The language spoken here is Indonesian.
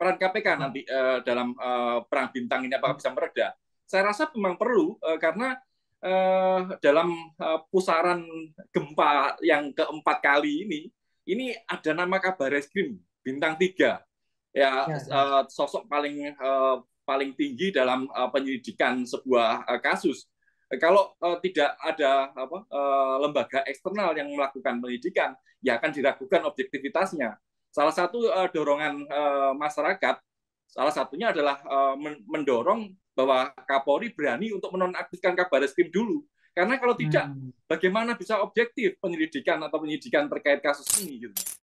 peran KPK nanti uh, dalam uh, perang bintang ini apakah hmm. bisa mereda? Saya rasa memang perlu uh, karena uh, dalam uh, pusaran gempa yang keempat kali ini, ini ada nama kabar eskrim bintang tiga ya, ya, ya. sosok paling uh, paling tinggi dalam uh, penyelidikan sebuah uh, kasus. Kalau uh, tidak ada apa, uh, lembaga eksternal yang melakukan penyelidikan, ya akan diragukan objektivitasnya Salah satu uh, dorongan uh, masyarakat, salah satunya adalah uh, mendorong bahwa Kapolri berani untuk menonaktifkan kabar eskrim dulu. Karena kalau tidak, hmm. bagaimana bisa objektif penyelidikan atau penyidikan terkait kasus ini? Gitu.